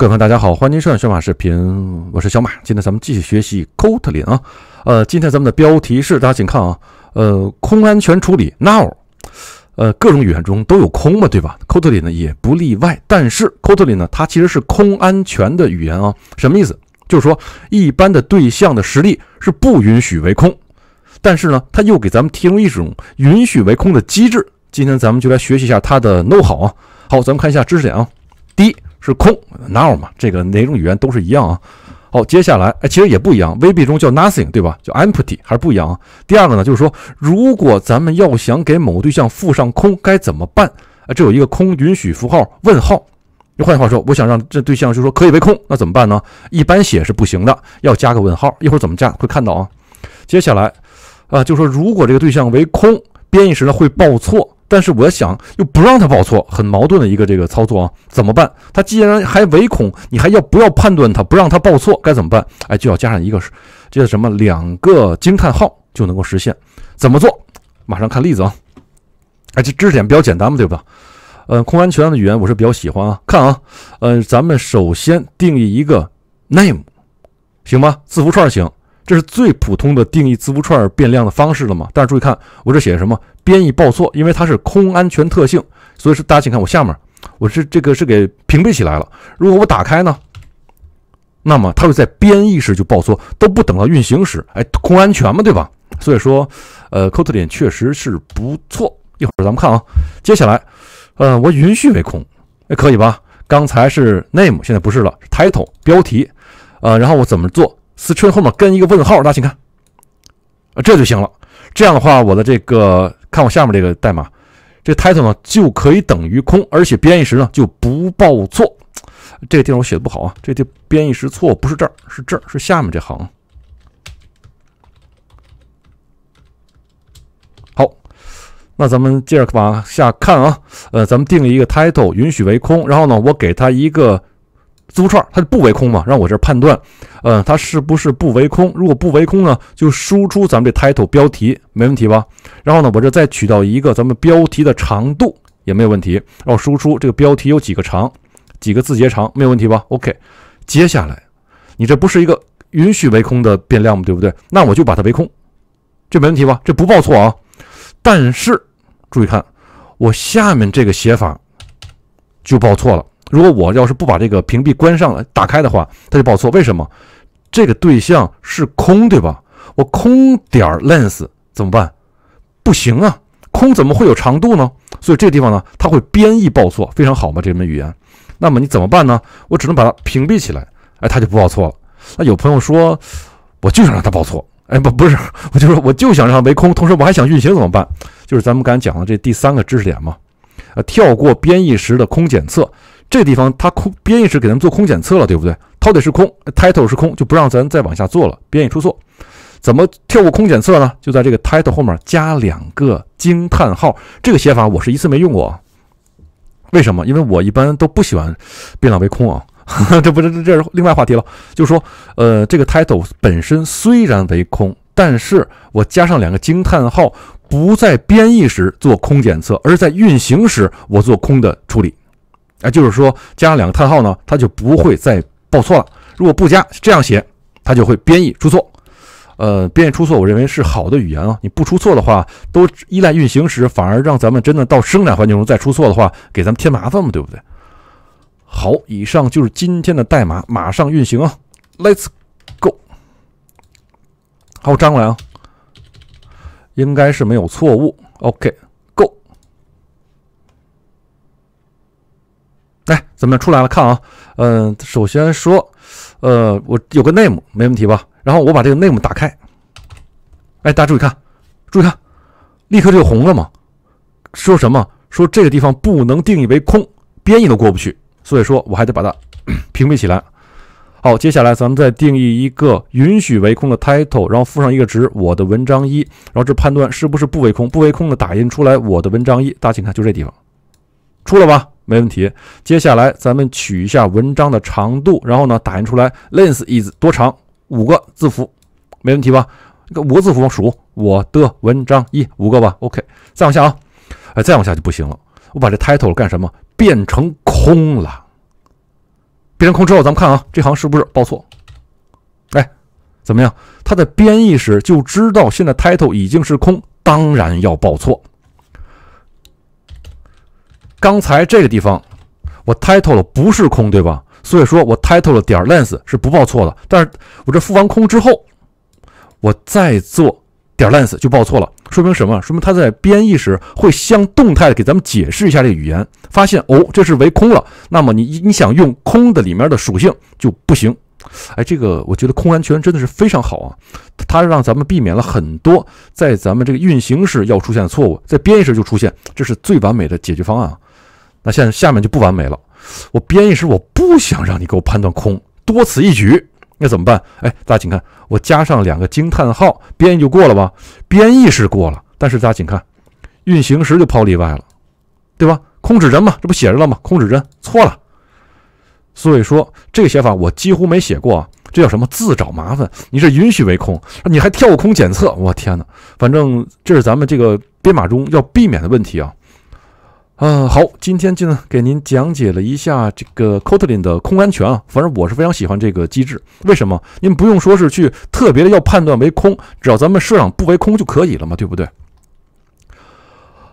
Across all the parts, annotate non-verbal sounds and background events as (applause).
各位朋友大家好，欢迎收看小马视频，我是小马。今天咱们继续学习 Kotlin 啊，呃，今天咱们的标题是，大家请看啊，呃，空安全处理 now，呃，各种语言中都有空嘛，对吧？Kotlin 呢也不例外，但是 Kotlin 呢，它其实是空安全的语言啊，什么意思？就是说一般的对象的实力是不允许为空，但是呢，它又给咱们提供一种允许为空的机制。今天咱们就来学习一下它的 now 啊。好，咱们看一下知识点啊，第一。是空 now 嘛，这个哪种语言都是一样啊。好，接下来哎，其实也不一样，VB 中叫 nothing 对吧？叫 empty 还是不一样啊。第二个呢，就是说，如果咱们要想给某对象附上空，该怎么办？啊，这有一个空允许符号问号。换句话说，我想让这对象就说可以为空，那怎么办呢？一般写是不行的，要加个问号。一会儿怎么加会看到啊。接下来啊，就说如果这个对象为空，编译时呢会报错。但是我想又不让他报错，很矛盾的一个这个操作啊，怎么办？他既然还唯恐你还要不要判断他不让他报错，该怎么办？哎，就要加上一个，这叫什么？两个惊叹号就能够实现。怎么做？马上看例子啊！哎，这知识点比较简单嘛，对吧？呃，空安全的语言我是比较喜欢啊。看啊，嗯，咱们首先定义一个 name，行吧？字符串行，这是最普通的定义字符串变量的方式了嘛？但是注意看，我这写什么？编译报错，因为它是空安全特性，所以说大家请看我下面，我是这个是给屏蔽起来了。如果我打开呢，那么它会在编译时就报错，都不等到运行时，哎，空安全嘛，对吧？所以说，呃，c o t l i n 确实是不错。一会儿咱们看啊，接下来，呃，我允许为空，哎，可以吧？刚才是 name，现在不是了，是 title 标题，呃，然后我怎么做？string 后面跟一个问号，大家请看，啊，这就行了。这样的话，我的这个。看我下面这个代码，这 title 呢就可以等于空，而且编译时呢就不报错。这个地方我写的不好啊，这地编译时错，不是这儿，是这儿，是下面这行。好，那咱们接着往下看啊，呃，咱们定一个 title 允许为空，然后呢，我给它一个。字符串它是不为空嘛，让我这判断，嗯，它是不是不为空？如果不为空呢，就输出咱们这 title 标题，没问题吧？然后呢，我这再取到一个咱们标题的长度，也没有问题，然后输出这个标题有几个长，几个字节长，没有问题吧？OK，接下来，你这不是一个允许为空的变量吗？对不对？那我就把它为空，这没问题吧？这不报错啊。但是注意看我下面这个写法就报错了。如果我要是不把这个屏蔽关上了，打开的话，它就报错。为什么？这个对象是空，对吧？我空点儿 lens 怎么办？不行啊，空怎么会有长度呢？所以这个地方呢，它会编译报错，非常好嘛，这门语言。那么你怎么办呢？我只能把它屏蔽起来，哎，它就不报错了。那有朋友说，我就想让它报错，哎，不，不是，我就说我就想让它为空，同时我还想运行怎么办？就是咱们刚才讲的这第三个知识点嘛，啊，跳过编译时的空检测。这地方它空编译时给咱们做空检测了，对不对 t i t 是空，title 是空，就不让咱再往下做了，编译出错。怎么跳过空检测呢？就在这个 title 后面加两个惊叹号。这个写法我是一次没用过。为什么？因为我一般都不喜欢变量为空啊。(laughs) 这不是，这是另外话题了。就说，呃，这个 title 本身虽然为空，但是我加上两个惊叹号，不在编译时做空检测，而在运行时我做空的处理。啊，就是说加上两个叹号呢，它就不会再报错了。如果不加这样写，它就会编译出错。呃，编译出错，我认为是好的语言啊。你不出错的话，都依赖运行时，反而让咱们真的到生产环境中再出错的话，给咱们添麻烦嘛，对不对？好，以上就是今天的代码，马上运行啊。Let's go。好，张来啊，应该是没有错误。OK。怎么样出来了？看啊，嗯，首先说，呃，我有个 name 没问题吧？然后我把这个 name 打开，哎，大家注意看，注意看，立刻就红了嘛。说什么？说这个地方不能定义为空，编译都过不去，所以说我还得把它 (coughs) 屏蔽起来。好，接下来咱们再定义一个允许为空的 title，然后附上一个值，我的文章一，然后这判断是不是不为空，不为空的打印出来我的文章一。大家请看，就这地方出了吧？没问题，接下来咱们取一下文章的长度，然后呢打印出来，length is 多长？五个字符，没问题吧？五个字符数我的文章一五个吧。OK，再往下啊，哎，再往下就不行了。我把这 title 干什么？变成空了。变成空之后，咱们看啊，这行是不是报错？哎，怎么样？它的编译时就知道现在 title 已经是空，当然要报错。刚才这个地方，我 title 了不是空，对吧？所以说我 title 了点 lens 是不报错的。但是我这复完空之后，我再做点 lens 就报错了。说明什么？说明它在编译时会相动态的给咱们解释一下这语言，发现哦，这是为空了。那么你你想用空的里面的属性就不行。哎，这个我觉得空安全真的是非常好啊，它让咱们避免了很多在咱们这个运行时要出现的错误，在编译时就出现，这是最完美的解决方案啊。那现下面就不完美了。我编译时我不想让你给我判断空，多此一举。那怎么办？哎，大家请看，我加上两个惊叹号，编译就过了吧？编译是过了，但是大家请看，运行时就抛例外了，对吧？空指针嘛，这不写着了吗？空指针错了。所以说这个写法我几乎没写过，啊，这叫什么？自找麻烦！你这允许为空，你还跳空检测，我天哪！反正这是咱们这个编码中要避免的问题啊。嗯，好，今天就呢给您讲解了一下这个 Kotlin 的空安全啊，反正我是非常喜欢这个机制。为什么？您不用说是去特别的要判断为空，只要咱们设上不为空就可以了嘛，对不对？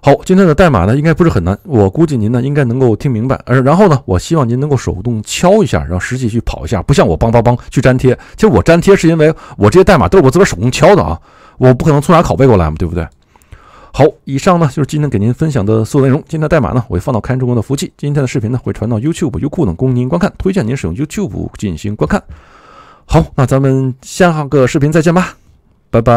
好，今天的代码呢应该不是很难，我估计您呢应该能够听明白。呃，然后呢，我希望您能够手动敲一下，然后实际去跑一下，不像我邦邦邦去粘贴。其实我粘贴是因为我这些代码都是我自个儿手工敲的啊，我不可能从哪拷贝过来嘛，对不对？好，以上呢就是今天给您分享的所有内容。今天的代码呢，我会放到看中国的服务器。今天的视频呢，会传到 YouTube、优酷等，供您观看。推荐您使用 YouTube 进行观看。好，那咱们下个视频再见吧，拜拜。